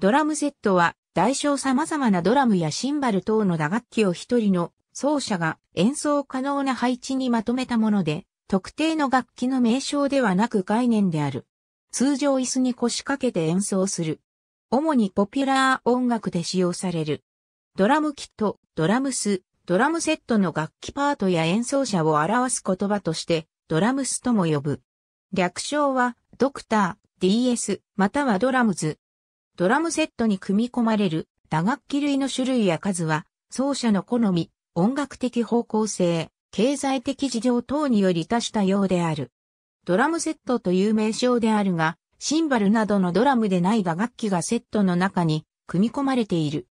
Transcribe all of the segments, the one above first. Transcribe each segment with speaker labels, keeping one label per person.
Speaker 1: ドラムセットは、大小様々なドラムやシンバル等の打楽器を一人の奏者が演奏可能な配置にまとめたもので、特定の楽器の名称ではなく概念である。通常椅子に腰掛けて演奏する。主にポピュラー音楽で使用される。ドラムキット、ドラムス、ドラムセットの楽器パートや演奏者を表す言葉として、ドラムスとも呼ぶ。略称は、ドクター、DS、またはドラムズ、ドラムセットに組み込まれる打楽器類の種類や数は、奏者の好み、音楽的方向性、経済的事情等により多たようである。ドラムセットという名称であるが、シンバルなどのドラムでない打楽器がセットの中に組み込まれている。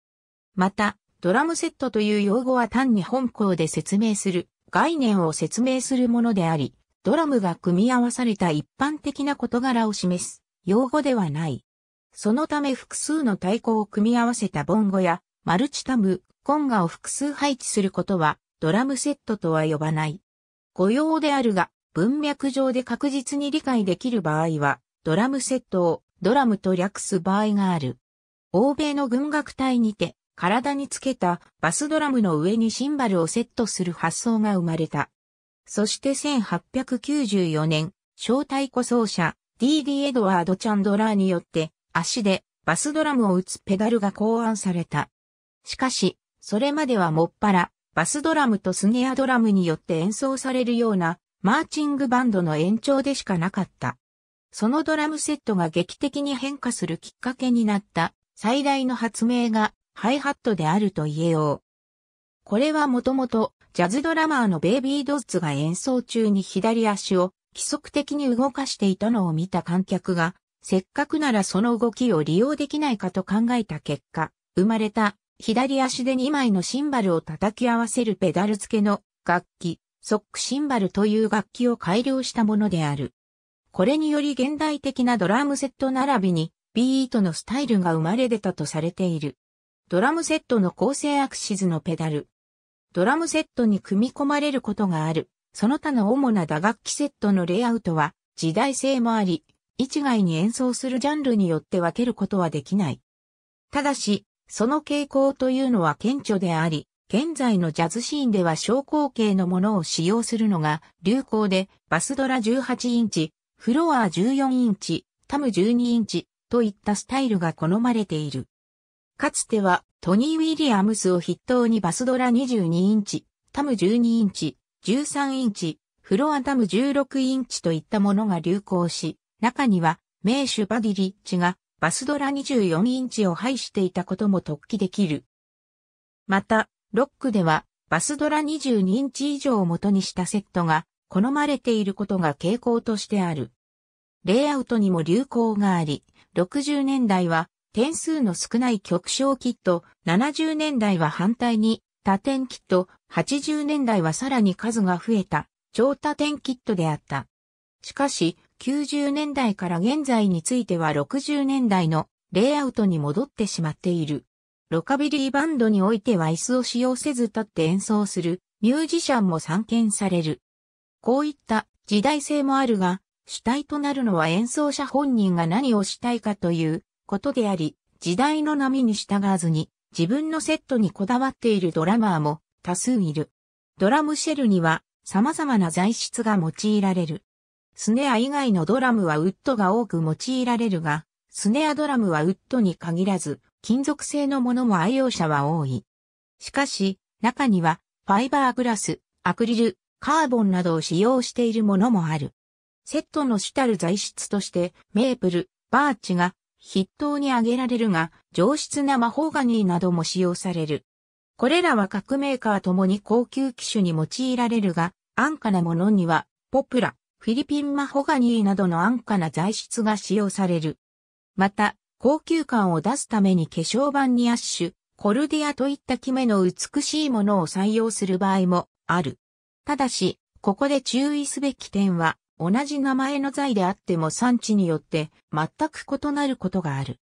Speaker 1: また、ドラムセットという用語は単に本校で説明する概念を説明するものであり、ドラムが組み合わされた一般的な事柄を示す用語ではない。そのため複数の太鼓を組み合わせたボンゴやマルチタム、コンガを複数配置することはドラムセットとは呼ばない。誤用であるが、文脈上で確実に理解できる場合は、ドラムセットをドラムと略す場合がある。欧米の軍楽隊にて、体につけたバスドラムの上にシンバルをセットする発想が生まれた。そして1894年、小太鼓奏者 D.D. エドワード・チャンドラーによって足でバスドラムを打つペダルが考案された。しかし、それまではもっぱら、バスドラムとスネアドラムによって演奏されるような、マーチングバンドの延長でしかなかった。そのドラムセットが劇的に変化するきっかけになった最大の発明がハイハットであると言えよう。これはもともとジャズドラマーのベイビードッツが演奏中に左足を規則的に動かしていたのを見た観客がせっかくならその動きを利用できないかと考えた結果、生まれた左足で2枚のシンバルを叩き合わせるペダル付けの楽器、ソックシンバルという楽器を改良したものである。これにより現代的なドラムセット並びにビートのスタイルが生まれ出たとされている。ドラムセットの構成アクシズのペダル。ドラムセットに組み込まれることがある。その他の主な打楽器セットのレイアウトは時代性もあり、一概に演奏するジャンルによって分けることはできない。ただし、その傾向というのは顕著であり、現在のジャズシーンでは小口径のものを使用するのが流行で、バスドラ18インチ、フロア14インチ、タム12インチといったスタイルが好まれている。かつてはトニー・ウィリアムスを筆頭にバスドラ22インチ、タム12インチ、13インチ、フロアタム16インチといったものが流行し、中には、名手バディリッチがバスドラ24インチを配していたことも突起できる。また、ロックではバスドラ22インチ以上を元にしたセットが好まれていることが傾向としてある。レイアウトにも流行があり、60年代は点数の少ない極小キット、70年代は反対に多点キット、80年代はさらに数が増えた超多点キットであった。しかし、90年代から現在については60年代のレイアウトに戻ってしまっている。ロカビリーバンドにおいては椅子を使用せず立って演奏するミュージシャンも参見される。こういった時代性もあるが、主体となるのは演奏者本人が何をしたいかということであり、時代の波に従わずに自分のセットにこだわっているドラマーも多数いる。ドラムシェルには様々な材質が用いられる。スネア以外のドラムはウッドが多く用いられるが、スネアドラムはウッドに限らず、金属製のものも愛用者は多い。しかし、中には、ファイバーグラス、アクリル、カーボンなどを使用しているものもある。セットの主たる材質として、メープル、バーチが筆頭に挙げられるが、上質なマホーガニーなども使用される。これらは各メーカーともに高級機種に用いられるが、安価なものには、ポプラ、フィリピンマホガニーなどの安価な材質が使用される。また、高級感を出すために化粧板にアッシュ、コルディアといったキメの美しいものを採用する場合もある。ただし、ここで注意すべき点は、同じ名前の材であっても産地によって全く異なることがある。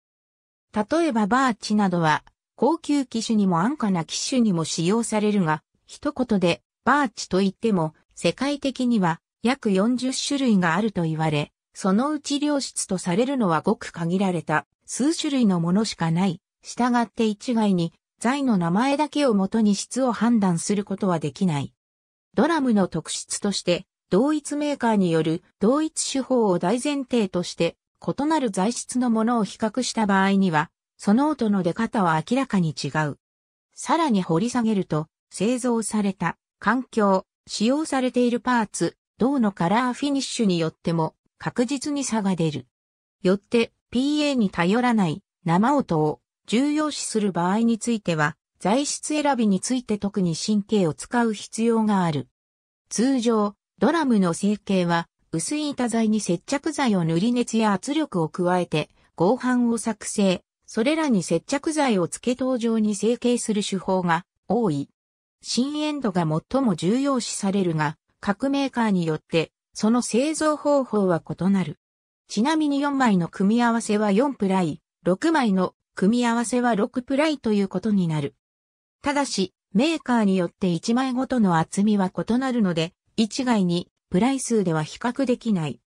Speaker 1: 例えばバーチなどは、高級機種にも安価な機種にも使用されるが、一言でバーチといっても世界的には約40種類があると言われ、そのうち良質とされるのはごく限られた数種類のものしかない。従って一概に材の名前だけをもとに質を判断することはできない。ドラムの特質として、同一メーカーによる同一手法を大前提として、異なる材質のものを比較した場合には、その音の出方は明らかに違う。さらに掘り下げると、製造された、環境、使用されているパーツ、銅のカラーフィニッシュによっても確実に差が出る。よって PA に頼らない生音を重要視する場合については材質選びについて特に神経を使う必要がある。通常、ドラムの成形は薄い板材に接着剤を塗り熱や圧力を加えて合板を作成、それらに接着剤を付け登場に成形する手法が多い。新エンドが最も重要視されるが、各メーカーによって、その製造方法は異なる。ちなみに4枚の組み合わせは4プライ、6枚の組み合わせは6プライということになる。ただし、メーカーによって1枚ごとの厚みは異なるので、一概にプライ数では比較できない。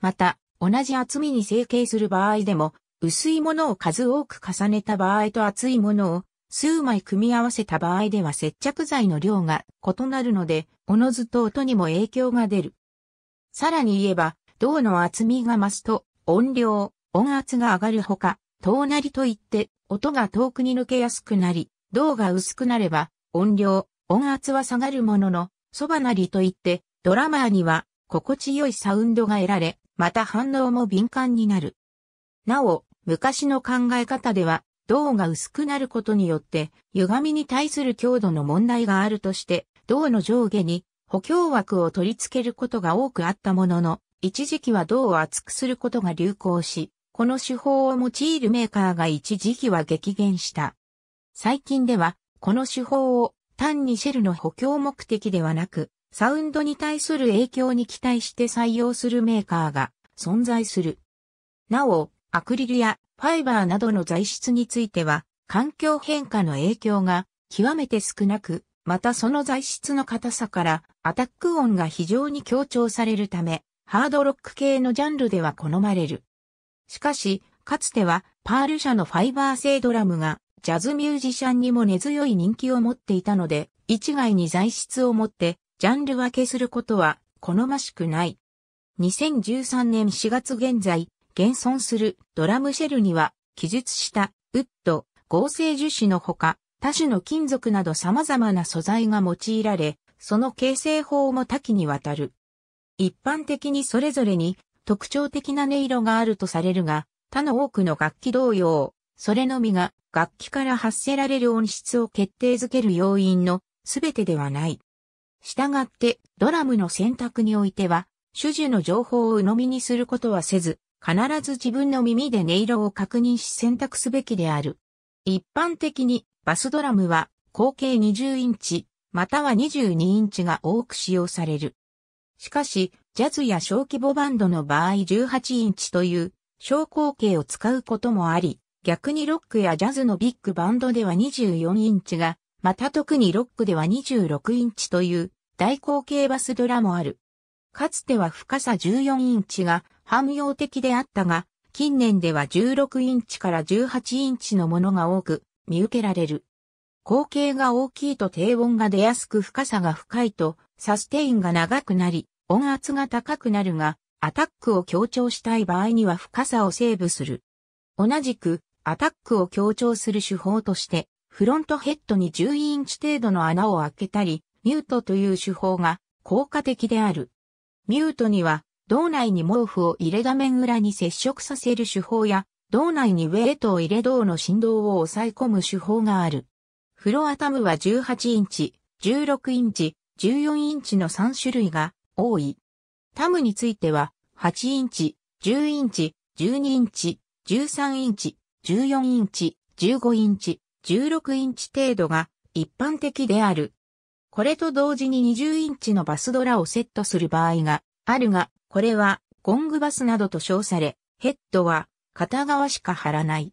Speaker 1: また、同じ厚みに成形する場合でも、薄いものを数多く重ねた場合と厚いものを数枚組み合わせた場合では接着剤の量が異なるので、おのずと音にも影響が出る。さらに言えば、銅の厚みが増すと、音量、音圧が上がるほか、遠なりといって、音が遠くに抜けやすくなり、銅が薄くなれば、音量、音圧は下がるものの、そばなりといって、ドラマーには、心地よいサウンドが得られ、また反応も敏感になる。なお、昔の考え方では、銅が薄くなることによって、歪みに対する強度の問題があるとして、銅の上下に補強枠を取り付けることが多くあったものの、一時期は銅を厚くすることが流行し、この手法を用いるメーカーが一時期は激減した。最近では、この手法を単にシェルの補強目的ではなく、サウンドに対する影響に期待して採用するメーカーが存在する。なお、アクリルやファイバーなどの材質については、環境変化の影響が極めて少なく、またその材質の硬さからアタック音が非常に強調されるため、ハードロック系のジャンルでは好まれる。しかし、かつてはパール社のファイバー製ドラムがジャズミュージシャンにも根強い人気を持っていたので、一概に材質を持ってジャンル分けすることは好ましくない。2013年4月現在、現存するドラムシェルには記述したウッド、合成樹脂のほか、多種の金属など様々な素材が用いられ、その形成法も多岐にわたる。一般的にそれぞれに特徴的な音色があるとされるが、他の多くの楽器同様、それのみが楽器から発せられる音質を決定づける要因の全てではない。したがってドラムの選択においては、主樹の情報を鵜呑みにすることはせず、必ず自分の耳で音色を確認し選択すべきである。一般的にバスドラムは口径20インチ、または22インチが多く使用される。しかし、ジャズや小規模バンドの場合18インチという小口径を使うこともあり、逆にロックやジャズのビッグバンドでは24インチが、また特にロックでは26インチという大口径バスドラもある。かつては深さ14インチが汎用的であったが、近年では16インチから18インチのものが多く、見受けられる。口径が大きいと低音が出やすく深さが深いとサステインが長くなり音圧が高くなるがアタックを強調したい場合には深さをセーブする。同じくアタックを強調する手法としてフロントヘッドに10インチ程度の穴を開けたりミュートという手法が効果的である。ミュートには胴内に毛布を入れ画面裏に接触させる手法や胴内にウェイトを入れ胴の振動を抑え込む手法がある。フロアタムは18インチ、16インチ、14インチの3種類が多い。タムについては、8インチ、10インチ、12インチ、13インチ、14インチ、15インチ、16インチ程度が一般的である。これと同時に20インチのバスドラをセットする場合があるが、これはゴングバスなどと称され、ヘッドは片側しか張らない。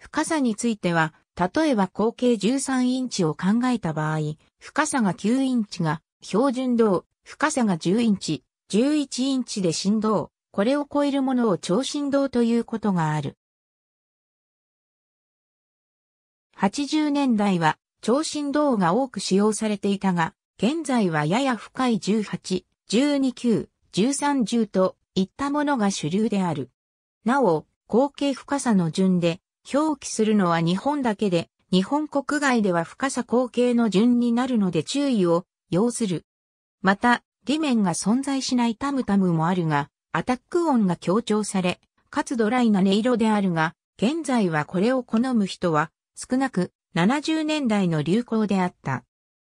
Speaker 1: 深さについては、例えば口径13インチを考えた場合、深さが9インチが標準動、深さが10インチ、11インチで振動、これを超えるものを超振動ということがある。80年代は超振動が多く使用されていたが、現在はやや深い18、12 9 1310といったものが主流である。なお、合計深さの順で表記するのは日本だけで、日本国外では深さ後継の順になるので注意を要する。また、地面が存在しないタムタムもあるが、アタック音が強調され、かつドライな音色であるが、現在はこれを好む人は少なく70年代の流行であった。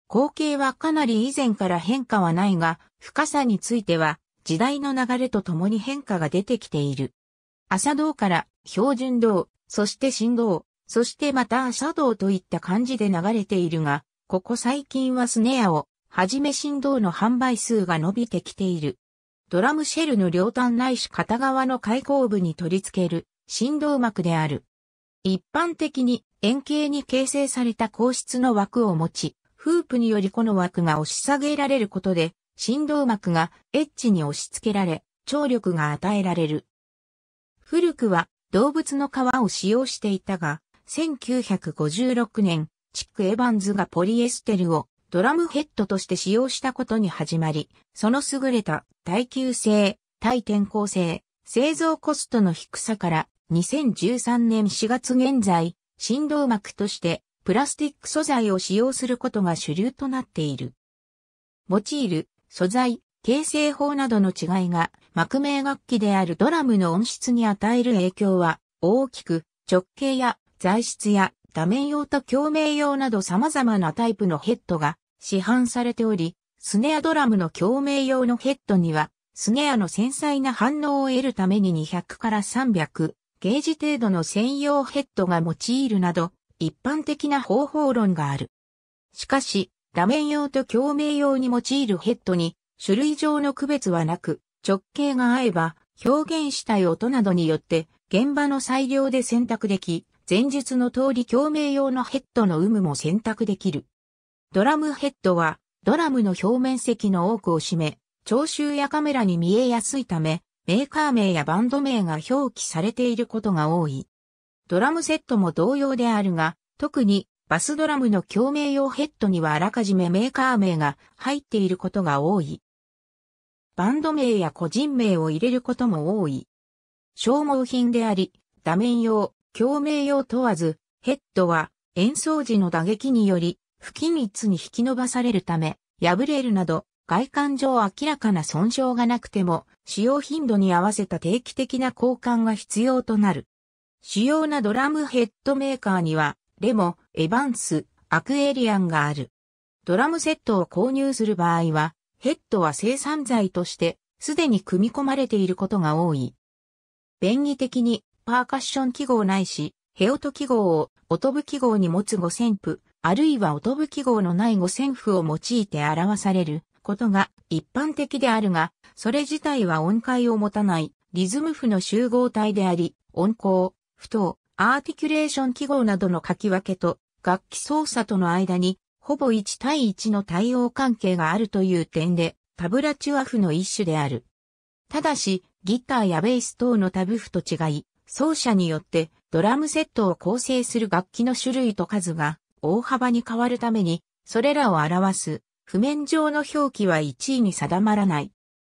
Speaker 1: 後継はかなり以前から変化はないが、深さについては時代の流れとともに変化が出てきている。朝道から標準道、そして振動、そしてまた朝道といった感じで流れているが、ここ最近はスネアを、はじめ振動の販売数が伸びてきている。ドラムシェルの両端ないし片側の開口部に取り付ける振動膜である。一般的に円形に形成された硬質の枠を持ち、フープによりこの枠が押し下げられることで、振動膜がエッジに押し付けられ、張力が与えられる。古くは動物の皮を使用していたが、1956年、チック・エヴァンズがポリエステルをドラムヘッドとして使用したことに始まり、その優れた耐久性、耐転校性、製造コストの低さから2013年4月現在、振動膜としてプラスティック素材を使用することが主流となっている。用いる素材、形成法などの違いが幕名楽器であるドラムの音質に与える影響は大きく直径や材質や画面用と共鳴用など様々なタイプのヘッドが市販されており、スネアドラムの共鳴用のヘッドには、スネアの繊細な反応を得るために200から300ゲージ程度の専用ヘッドが用いるなど、一般的な方法論がある。しかし、画面用と共鳴用に用いるヘッドに種類上の区別はなく、直径が合えば、表現したい音などによって、現場の裁量で選択でき、前述の通り共鳴用のヘッドの有無も選択できる。ドラムヘッドは、ドラムの表面積の多くを占め、聴衆やカメラに見えやすいため、メーカー名やバンド名が表記されていることが多い。ドラムセットも同様であるが、特にバスドラムの共鳴用ヘッドにはあらかじめメーカー名が入っていることが多い。バンド名や個人名を入れることも多い。消耗品であり、打面用、共鳴用問わず、ヘッドは演奏時の打撃により不均一に引き伸ばされるため、破れるなど外観上明らかな損傷がなくても使用頻度に合わせた定期的な交換が必要となる。主要なドラムヘッドメーカーには、レモ、エヴァンス、アクエリアンがある。ドラムセットを購入する場合は、ヘッドは生産剤として、すでに組み込まれていることが多い。便宜的に、パーカッション記号ないし、ヘオト記号を、音部記号に持つ五線譜、あるいは音部記号のない五線譜を用いて表されることが一般的であるが、それ自体は音階を持たないリズム譜の集合体であり、音高、不等、アーティキュレーション記号などの書き分けと楽器操作との間にほぼ1対1の対応関係があるという点で、タブラチュアフの一種である。ただし、ギターやベース等のタブフと違い、奏者によってドラムセットを構成する楽器の種類と数が大幅に変わるために、それらを表す譜面上の表記は1位に定まらない。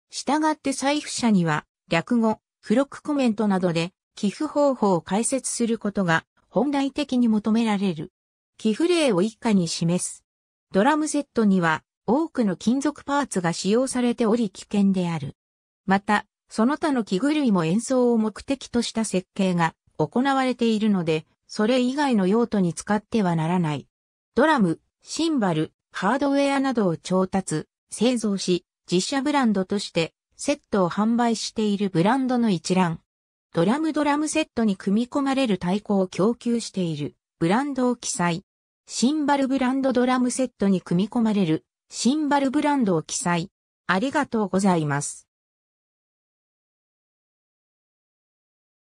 Speaker 1: 従って財布者には、略語、付録コメントなどで寄付方法を解説することが本来的に求められる。寄付例を以下に示す。ドラムセットには多くの金属パーツが使用されており危険である。また、その他の器具類も演奏を目的とした設計が行われているので、それ以外の用途に使ってはならない。ドラム、シンバル、ハードウェアなどを調達、製造し、実写ブランドとしてセットを販売しているブランドの一覧。ドラムドラムセットに組み込まれる太鼓を供給しているブランドを記載。シンバルブランドドラムセットに組み込まれるシンバルブランドを記載。ありがとうございます。